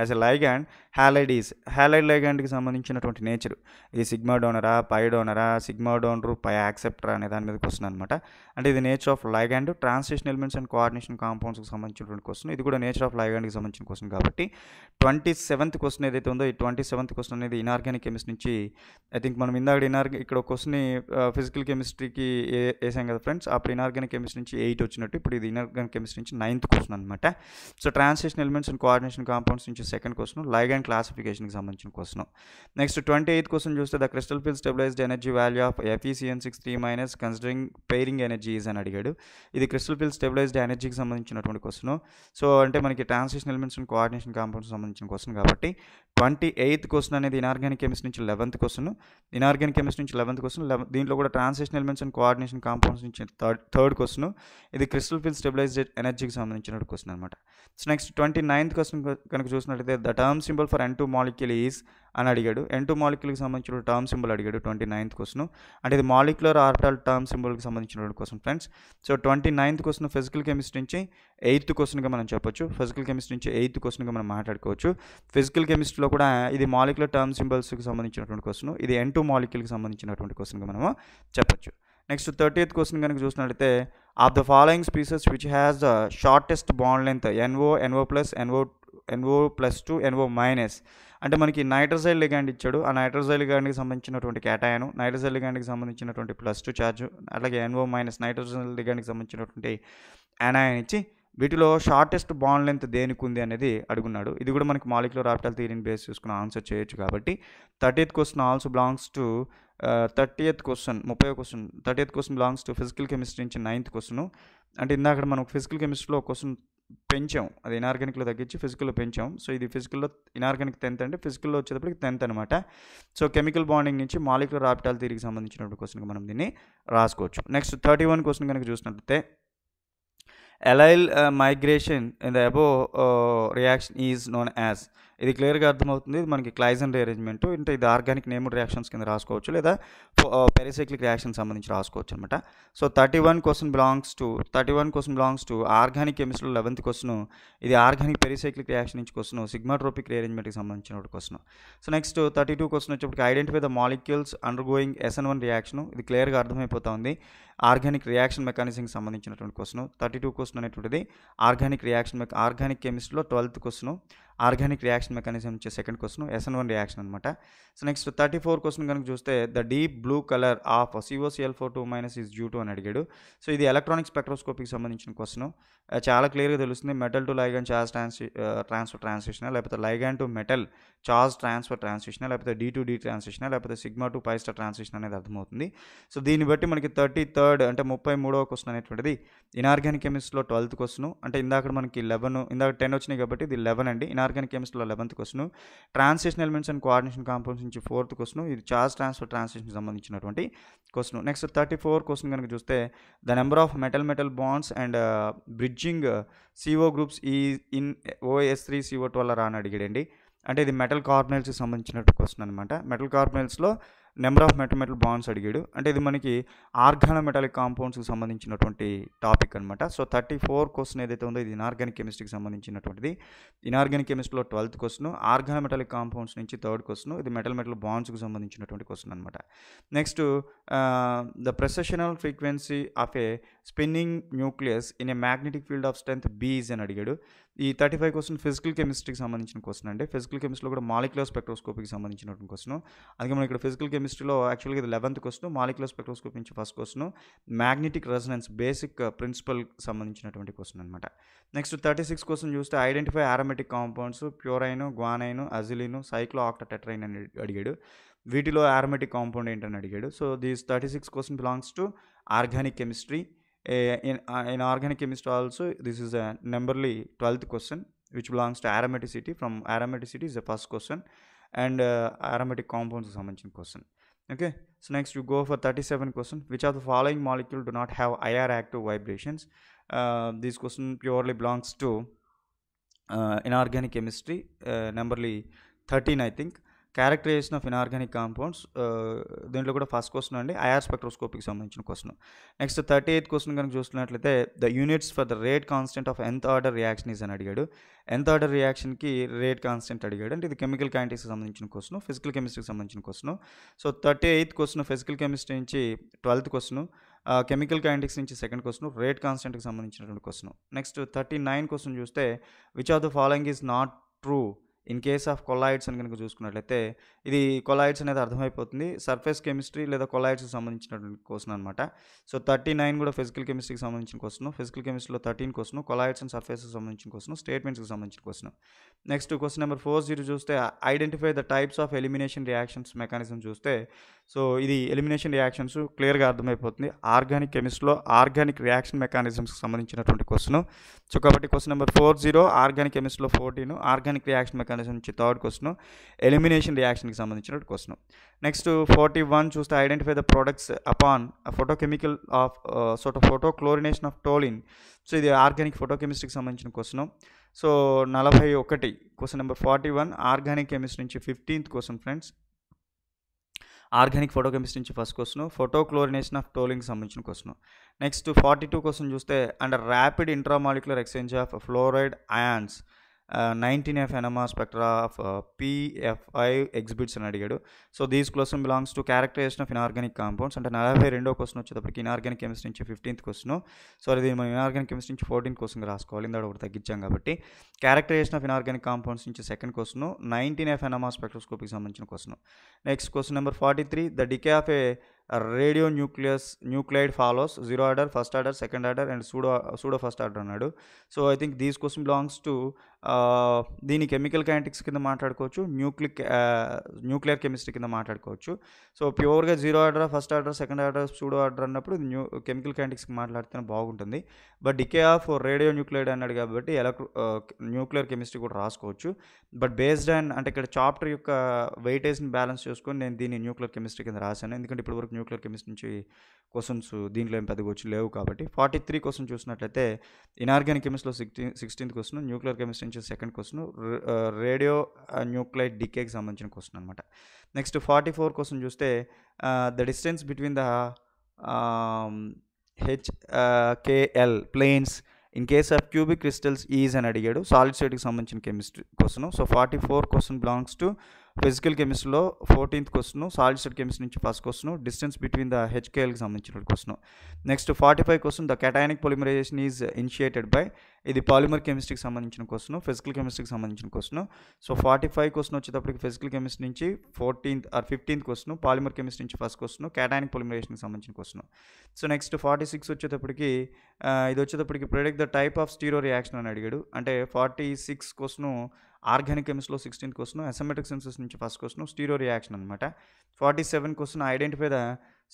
as a ligand halide లైగాండ్కి సంబంధించినటువంటి నేచర్ ఇది సిగ్మా డోనరా పై డోనరా సిగ్మా డోనరు పై యాక్సెప్టరా అనే దాని మీద క్వశ్చన్ అనమాట అంటే ఇది nature of ligand translation elements and coordination కాంపౌండ్స్కి సంబంధించినటువంటి క్వశ్చన్ ఇది కూడా నేచర్ ఆఫ్ లైగాండ్కి సంబంధించిన క్వశ్చన్ కాబట్టి ట్వంటీ సెవెంత్ క్వశ్చన్ ఏదైతే ఉందో ఈ ట్వంటీ సెవెంత్ క్వశ్చన్ అనేది ఇనార్గానిక్ కెమిస్ట్రీ నుంచి ఐ థింక్ మనం ఇందాక ఇనార్గా ఇక్కడ ఒక క్వశ్చన్ ఫిజికల్ కెమిస్ట్రీకి వేసాం కదా ఫ్రెండ్స్ అప్పుడు ఇనార్గానిక్ కెమిస్ట్రీ నుంచి ఎయిట్ వచ్చినట్టు ఇప్పుడు ఇది ఇనార్గానిక్ కెమిస్ట్రీ నుంచి నైన్త్ క్వశ్చన్ అనమాట so translation elements and coordination compounds నుంచి సెకండ్ క్వశ్చన్ లైగాండ్ క్లాసిఫికేషన్కి సంబంధించిన question next twenty eighth question చూస్తే the crystal field stabilised energy value of FeCN six three minus considering pairing energy energies e అని అడిగాడు ఇది క్రిస్టల్ ఫీల్ స్టెబిలైజ్డ్ ఎనర్జీకి సంబంధించినటువంటి క్వశ్చన్ సో అంటే మనకి transition elements and coordination compounds సంబంధించిన క్వశ్చన్ కాబట్టి ట్వంటీ ఎయిత్ క్వశ్చన్ అనేది ఇనార్గానిక్ కెమిస్ట్రీ నుంచి లెవెంత్ క్వశ్చన్ ఇనార్గానిక్ కెమిస్ట్రీ నుంచి లెవెంత్ క్వశ్చన్ దీంట్లో కూడా transition elements and coordination compounds నుంచి థర్డ్ థర్డ్ క్వశ్చన్ ఇది క్రిస్టల్ ఫీల్ స్టెబిలైజ్డ్ ఎనర్జీకి సంబంధించిన క్వశ్చన్ అనమాట so next twenty ninth question కనుక చూసినట్లయితే the term symbol for N two molecule is అని అడిగాడు ఎన్ టూ మాలిక్యూల్కి సంబంధించిన టర్మ్ సింబల్ అడిగాడు ట్వంటీ నైన్త్ క్వశ్చన్ అంటే ఇది మాలిక్యులర్ ఆర్టల్ టర్మ్ సింబల్కి సంబంధించిన question friends so twenty ninth question physical chemistry నుంచి ఎయిత్ క్వశ్చన్గా మనం చెప్పొచ్చు ఫిజికల్ కెమిస్ట్రీ నుంచి ఎయిత్ క్వశ్చన్గా మనం మాట్లాడుకోవచ్చు ఫిజికల్ కెమిస్ట్రీలో కూడా ఇది మాలిక్యులర్ టర్మ్ సింబల్స్కి సంబంధించినటువంటి క్వశ్చన్ ఇది ఎన్ టూ మాలిక్యూల్కి సంబంధించినటువంటి క్వశ్చన్గా మనము చెప్పొచ్చు నెక్స్ట్ థర్టీ ఎయిత్ క్వశ్చన్ కనుక చూసినట్లయితే of the following species which has the shortest bond length NO NO plus NO NO plus two NO minus అంటే మనకి నైట్రోజైల్ లిగాండ్ ఇచ్చాడు ఆ నైట్రోజైల్ లిగాండ్కి సంబంధించినటువంటి కేటాయను నైట్రోజైల్ లిగాండ్కి సంబంధించినటువంటి ప్లస్ టూ ఛార్జ్ అలాగే ఎన్ఓ మైనస్ నైట్రోజైల్ లిగాండ్కి సంబంధించినటువంటి యానాయన్ ఇచ్చి వీటిలో షార్టెస్ట్ బాండ్ లెంత్ దేనికి ఉంది అనేది అడుగున్నాడు ఇది కూడా మనకి మాలిక్యులర్ ఆప్టాల్ థీరీని బేస్ చేసుకుని ఆన్సర్ చేయొచ్చు కాబట్టి thirty question also belongs to thirty eighth question ముప్పై question thirty eighth question belongs to physical chemistry నుంచి నైన్త్ క్వశ్చన్ అంటే ఇందాక మనం ఫిజికల్ కెమిస్ట్రీలో క్వశ్చన్ పెంచాం అది ఇనార్గానిక్లో తగ్గించి ఫిజికల్లో పెంచాం సో ఇది ఫిజికల్లో ఇనార్గానిక్ టెన్త్ అంటే ఫిజికల్లో వచ్చేటప్పటికి టెన్త్ అనమాట సో కెమికల్ బాండింగ్ నుంచి మాలిక్యులర్ ఆప్టాల్ తీరికి సంబంధించినటువంటి క్వశ్చన్కి మనం దీన్ని రాసుకోవచ్చు నెక్స్ట్ థర్టీ వన్ క్వశ్చన్ కనుక చూసినట్లయితే allyl migration in the above reaction is known as ఇది క్లియర్గా అర్థమవుతుంది ఇది మనకి క్లైజన్ రీఅరేంజ్మెంట్ అంటే ఇది ఆర్గానిక్ నేమ్ రియాక్షన్స్ కింద రాసుకోవచ్చు లేదా పెరిసైక్లిక్ రియాక్షన్ సంబంధించి రాసుకోవచ్చు అనమాట so thirty one question belongs to thirty one question belongs to organic కెమిస్ట్రీలో లెవెంత్ క్వశ్చన్ ఇది ఆర్గానిక్ పెరిసైక్లిక్ రియాక్షన్ నుంచి క్వశ్చన్ సిగ్మాట్రోపిక్ రీఅరేంజ్మెంట్కి సంబంధించిన ఒక question so next thirty two question వచ్చేప్పటికి identify the molecules going SN one reaction ఇది క్లియర్గా అర్థమైపోతా ఉంది ఆర్గానిక్ రియాక్షన్ మెకానిజంకి సంబంధించినటువంటి క్వశ్చన్ థర్టీ టూ క్వశ్చన్ అనేటువంటిది ఆర్గానిక్ రియాక్షన్ మెక ఆర్గానిక్ కెమిస్ట్రీలో twelfth question organic reaction mechanism వచ్చే second question SN one reaction అనమాట so next thirty four question కనుక చూస్తే the deep blue colour of CoCl four two minus is due to అని అడిగాడు సో ఇది ఎలక్ట్రానిక్ స్పెక్ట్రోస్కోపిక్ సంబంధించిన క్వశ్చన్ చాలా క్లియర్గా తెలుస్తుంది metal to ligand charge trans transfer transition లేకపోతే ligand to metal charge transfer transition లేకపోతే డీ టు డీ ట్రాన్సిషన్ లేకపోతే సిగ్మా టు పైస్టర్ ట్రాన్సిషన్ అనేది అర్థమవుతుంది సో దీన్ని బట్టి మనకి థర్టీ థర్డ్ థర్డ్ అంటే ముప్పై మూడవ క్వశ్చన్ అనేటువంటిది ఇనార్గానిక్ కెమిస్ట్రీలో ట్వెల్త్ క్వశ్చన్ అంటే ఇందాక మనకి లెవెన్ ఇందాక టెన్ వచ్చినాయి కాబట్టి ఇది లెవెన్ అండి ఇనార్గానిక్ కెమిస్ట్రీలో eleventh question translation elements and coordination compounds నుంచి ఫోర్త్ క్వశ్చన్ ఇది చార్జ్ ట్రాన్స్ఫర్ ట్రాన్స్లేషన్కి సంబంధించినటువంటి question next thirty four question కనుక చూస్తే the number of metal metal bonds and bridging CO groups ఈ in Os three CO twelve అని అడిగాడండి అంటే ఇది మెటల్ కార్బనైల్స్కి సంబంధించినటువంటి క్వశ్చన్ అనమాట మెటల్ కార్బనైల్స్లో నెంబర్ ఆఫ్ మెటమెటల్ బాండ్స్ అడిగాడు అంటే ఇది మనకి ఆర్గానోమెటాలిక్ కాంపౌండ్స్కి సంబంధించినటువంటి టాపిక్ అనమాట సో థర్టీ ఫోర్ క్వశ్చన్ ఏదైతే ఉందో ఇది ఇనార్గానిక్ కెమిస్ట్రీకి సంబంధించినటువంటిది ఇనార్గానిక్ కెమిస్ట్రీలో ట్వెల్త్ క్వశ్చన్ ఆర్గానోమెటాలిక్ కాంపౌండ్స్ నుంచి థర్డ్ క్వశ్చన్ ఇది మెటల్ మెటల్ బాండ్స్కి సంబంధించినటువంటి క్వశ్చన్ అనమాట next the precessional frequency of a spinning nucleus in a magnetic field of strength B అని అడిగాడు ఈ థర్టీ ఫైవ్ క్వశ్చన్ ఫిజికల్ కెమిస్ట్రీకి సంబంధించిన క్వశ్చన్ అండి ఫిజికల్ కెమిస్ట్రీలో కూడా మాలిక్యులర్ స్పెక్ట్రోస్కోపీకి సంబంధించినటువంటి క్వశ్చన్ అందుకే మనం ఇక్కడ ఫిజికల్ కెమిస్ట్రీ కెమిస్ట్రీలో యాక్చువల్గా ఇది లెవెన్త్ క్వశ్చన్ మాలిక్యులర్ స్పెక్ట్రోస్కోప్ నుంచి first question magnetic resonance basic principle సంబంధించినటువంటి క్వశ్చన్ అనమాట నెక్స్ట్ థర్టీ సిక్స్ క్వశ్చన్ చూస్తే identify aromatic compounds purine guanine azulene cyclooctatetraene అని అడిగాడు వీటిలో ఆరోమెటిక్ కాంపౌండ్ ఏంటని అడిగాడు so this thirty six question belongs to organic chemistry in organic chemistry also this also this is a numberly 12th question which belongs to aromaticity from aromaticity is the first question and సంబంధించిన question okay so next you go for 37 question which of the following molecule do not have IR active vibrations uh, this question purely belongs to uh, inorganic chemistry uh, numberly 13 I think characterisation of inorganic compounds దీంట్లో కూడా ఫస్ట్ క్వశ్చన్ అండి ఐఆర్ స్పెక్ట్రోస్కోపిక్కి సంబంధించిన question next thirty eighth question కనుక చూస్తున్నట్లయితే the units for the rate constant of nth order reaction is అని అడిగాడు ఎంత ఆర్డర్ రియాక్షన్కి రేట్ కాన్స్టెంట్ అడిగాడు అంటే ఇది కెమికల్ కైంటిక్స్కి సంబంధించిన క్వశ్చన్ ఫిజికల్ కెమిస్ట్రీకి సంబంధించిన question so thirty eighth question physical chemistry నుంచి ట్వెల్త్ క్వశ్చన్ కెమికల్ క్యాంటిక్స్ నుంచి సెకండ్ క్వశ్చన్ రేట్ కాన్స్టెంట్కి సంబంధించినటువంటి question next thirty nine question చూస్తే which of the following is not true in case of colloids అని కనుక చూసుకున్నట్లయితే ఇది కొలాయిడ్స్ అనేది అర్థమైపోతుంది సర్ఫేస్ కెమిస్ట్రీ లేదా కొలాయిడ్స్కి సంబంధించినటువంటి క్వశ్చన్ అనమాట సో థర్టీ నైన్ కూడా ఫిజికల్ కెమిస్ట్రీకి సంబంధించిన క్వశ్చన్ ఫిజికల్ కెమిస్ట్రీలో థర్టీన్ క్వశ్చన్ కొలాయిడ్స్ అండ్ సర్ఫేస్కి సంబంధించిన క్వశ్చన్ స్టేట్మెంట్స్కి సంబంధించిన question next question number four zero చూస్తే identify the types of elimination reactions mechanism చూస్తే సో ఇది ఎలిమినేషన్ రియాక్షన్స్ క్లియర్గా అర్థమైపోతుంది ఆర్గానిక్ కెమిస్ట్రీలో ఆర్గానిక్ రియాక్షన్ మెకానిజమ్స్కి సంబంధించినటువంటి క్వశ్చన్ సో కాబట్టి question number four zero organic కెమిస్ట్రీలో ఫోర్టీన్ ఆర్గానిక్ రియాక్షన్ మెకానిజం నుంచి థర్డ్ క్వశ్చన్ ఎలిమినేషన్ రియాక్షన్కి సంబంధించినటువంటి క్వశ్చన్ నెక్స్ట్ ఫార్టీ వన్ చూస్తే identify the products upon photochemical of సోట photochlorination of toluene so ఇది ఆర్గానిక్ ఫోటోకెమిస్ట్రీకి సంబంధించిన క్వశ్చన్ సో నలభై ఒకటి question number forty one organic chemistry నుంచి fifteenth question friends organic chemistry నుంచి first question photochlorination of toluene సంబంధించిన question next forty two question చూస్తే and rapid intramolecular exchange of fluoride ions nineteen F NMR spectra of PFI exhibits అని అడిగాడు so these question belongs to characterization of inorganic compounds అంటే నలభై రెండో క్వశ్చన్ వచ్చేటప్పటికి ఇనార్గానిక్ కెమిస్ట్రీ నుంచి ఫిఫ్టీన్త్ క్వశ్చన్ సో అది మనం ఇనార్గానిక్ కెమిస్ట్రీ నుంచి ఫోర్టీన్త్ క్వశ్చన్ రాసుకోవాలి ఇందాడు ఒకటి తగ్గించాం కాబట్టి క్యారెక్టరైజేషన్ ఆఫ్ ఇనార్గానిక్ కాంపౌండ్స్ నుంచి second question nineteen F NMR స్పెక్ట్రోస్కోపీకి సంబంధించిన question next question number forty three the decay of a radio nucleus nuclide follows zero order first order second order and pseudo pseudo first order అన్నాడు so I think this question belongs to దీని కెమికల్ క్యాంటిక్స్ కింద మాట్లాడుకోవచ్చు న్యూక్లిక్ న్యూక్లియర్ కెమిస్ట్రీ కింద మాట్లాడుకోవచ్చు సో ప్యూర్గా zero order first order second order pseudo order అన్నప్పుడు న్యూ కెమికల్ క్యాంటిక్స్కి మాట్లాడితేనే బాగుంటుంది but decay of radio nuclear అన్నాడు కాబట్టి ఎలక్ట్రో న్యూక్లియర్ కెమిస్ట్రీ కూడా రాసుకోవచ్చు బట్ బేస్డ్ అండ్ అంటే ఇక్కడ చాప్టర్ యొక్క వెయిటేజ్ని బ్యాలెన్స్ చేసుకొని నేను దీన్ని న్యూక్లియర్ కెమిస్ట్రీ కింద రాశాను ఎందుకంటే ఇప్పటివరకు న్యూక్లియర్ కెమిస్ట్రీ నుంచి క్వశ్చన్స్ దీంట్లో ఏం పెద్దగా వచ్చి లేవు కాబట్టి ఫార్టీ త్రీ క్వశ్చన్ చూసినట్లయితే ఇనార్గానిక్ కెమిస్ట్రీలో sixteen sixteenth question nuclear chemistry సంబంధించిన సెకండ్ క్వశ్చన్ రేడియో న్యూక్లైడ్ డికేకి సంబంధించిన క్వశ్చన్ అనమాట నెక్స్ట్ ఫార్టీ ఫోర్ క్వశ్చన్ చూస్తే the distance between the H KL planes in case of cubic crystals is అని అడిగాడు సాలిడ్ స్టేట్కి సంబంధించిన chemistry question so forty four question belongs to physical కెమిస్ట్రీలో fourteenth question solid state chemistry నుంచి first question distance between the హెచ్కేఎల్కి సంబంధించిన question next forty five question the cationic polymerization is initiated by ఇది పాలిమర్ కెమిస్ట్రీకి సంబంధించిన క్వశ్చన్ ఫిజికల్ కెమిస్ట్రీకి సంబంధించిన question so forty five question వచ్చేటప్పటికి ఫిజికల్ కెమిస్ట్రీ నుంచి fourteenth or fifteenth question polymer chemistry నుంచి ఫస్ట్ క్వశ్చన్ కెటానిక్ పొలిమరేషన్కి సంబంధించిన question so next forty six వచ్చేటప్పటికి ఇది వచ్చేటప్పటికి product the type of stereo reaction అని అడిగాడు అంటే ఫార్టీ సిక్స్ క్వశ్చన్ ఆర్గానిక్ కెమిస్ట్రీలో సిక్స్టీన్త్ క్వశ్చన్ అసమెటిక్ సెన్సెస్ నుంచి ఫస్ట్ క్వశ్చన్ స్టీరియో రియాక్షన్ అనమాట forty seven question identify the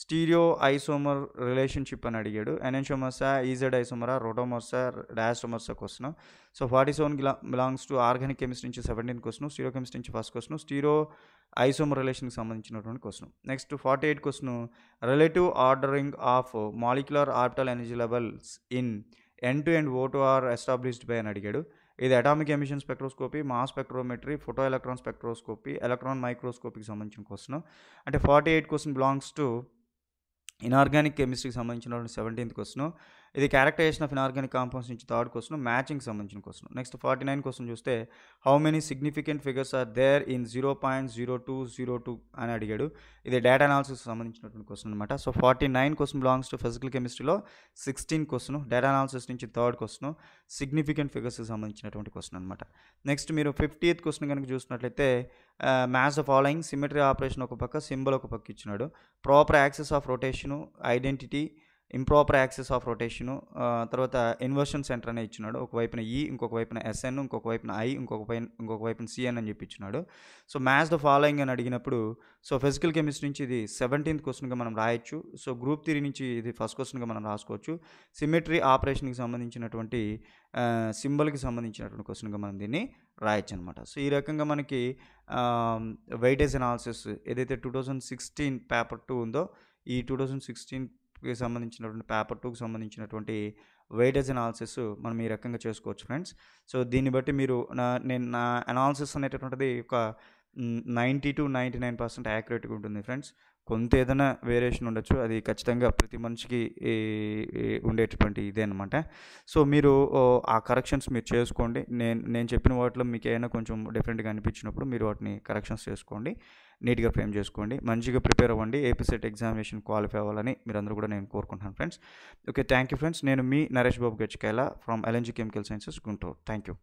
stereo isomer relationship అని అడిగాడు ఎనెన్షోమర్సా ఈజెడ్ ఐసోమరా రోటోమర్సా డయాస్టోమర్సా question so forty seven belongs to organic chemistry నుంచి సెవెంటీన్ క్వశ్చన్ స్టీరియో కెమిస్ట్రీ నుంచి ఫస్ట్ క్వశ్చన్ స్టీరో ఐసోమర్ రిలేషన్కి సంబంధించినటువంటి question next forty eight question relative ordering of molecular orbital energy levels in N two and O two are established by అని అడిగాడు ఇది atomic emission spectroscopy mass spectrometry photo electron spectroscopy electron మైక్రోస్కోపీకి సంబంధించిన క్వశ్చన్ అంటే forty eight question belongs to in inorganic కెమిస్ట్రీకి సంబంధించిన సెవెంటీన్త్ క్వశ్చన్ ఇది క్యారెక్టరైజేషన్ ఆఫ్ ఇన్ఆర్గానిక్ కాంపౌండ్స్ నుంచి థర్డ్ క్వశ్చన్ మ్యాచింగ్ సంబంధించిన question next forty nine question చూస్తే how many significant figures are there in zero point zero two zero two అని అడిగాడు ఇది డేటా అనాలిసిస్ సంబంధించినటువంటి క్వశ్చన్ అనమాట so forty nine question belongs to physical కెమిస్ట్రీలో సిక్స్టీన్ క్వశ్చన్ డేటా అనాలిసిస్ నుంచి థర్డ్ క్వశ్చన్ సిగ్నిఫికెంట్ ఫిగర్స్కి సంబంధించినటువంటి క్వశ్చన్ అనమాట నెక్స్ట్ మీరు ఫిఫ్టీత్ క్వశ్చన్ కనుక చూసినట్లయితే maths of following symmetry operation ఒక పక్క సింబల్ ఒక పక్క ఇచ్చినాడు proper axis of rotation identity improper axis of rotation తర్వాత ఇన్వర్షన్ సెంటర్ అనే ఇచ్చినాడు ఒక వైపున ఈ e, ఇంకొక వైపున ఎస్ఎన్ ఇంకొక వైపున ఐ ఇంకొక వైపు ఇంకొక వైపున సిఎన్ అని చెప్పి ఇచ్చినాడు సో మ్యాథ్స్ ద ఫాలోయింగ్ అని అడిగినప్పుడు సో ఫిజికల్ కెమిస్ట్రీ నుంచి ఇది సెవెంటీన్త్ క్వశ్చన్గా మనం రాయొచ్చు సో గ్రూప్ థిరీ నుంచి ఇది ఫస్ట్ క్వశ్చన్గా మనం రాసుకోవచ్చు సిమెట్రీ ఆపరేషన్కి సంబంధించినటువంటి సింబల్కి సంబంధించినటువంటి క్వశ్చన్గా మనం దీన్ని రాయొచ్చు అనమాట సో ఈ రకంగా మనకి వెయిటేజ్ అనాలిసిస్ ఏదైతే two thousand sixteen paper two ఉందో ఈ టూ థౌజండ్ సిక్స్టీన్ కి సంబంధించినటువంటి పేపర్ టూకి సంబంధించినటువంటి వెయిటేజ్ అనాలిసిస్ మనం ఈ రకంగా చేసుకోవచ్చు ఫ్రెండ్స్ సో దీన్ని బట్టి మీరు నా నేను నా అనాలిసిస్ అనేటటువంటిది ఒక ninety to ninety nine percent యాక్యురేట్గా ఉంటుంది ఫ్రెండ్స్ కొంత ఏదైనా వేరియేషన్ ఉండొచ్చు అది ఖచ్చితంగా ప్రతి మనిషికి ఉండేటటువంటి ఇదే అనమాట సో మీరు ఆ కరెక్షన్స్ మీరు చేసుకోండి నేను నేను చెప్పిన వాటిలో మీకు ఏమైనా కొంచెం డిఫరెంట్గా అనిపించినప్పుడు మీరు వాటిని కరెక్షన్స్ చేసుకోండి నీట్గా ఫ్రేమ్ చేసుకోండి మంచిగా ప్రిపేర్ అవ్వండి ఏపీసెట్ ఎగ్జామినేషన్ క్వాలిఫై అవ్వాలని మీరందరూ కూడా నేను కోరుకుంటున్నాను friends okay thank you friends నేను మీ Naresh Babu Gachikela from LNG chemical sciences Guntur thank you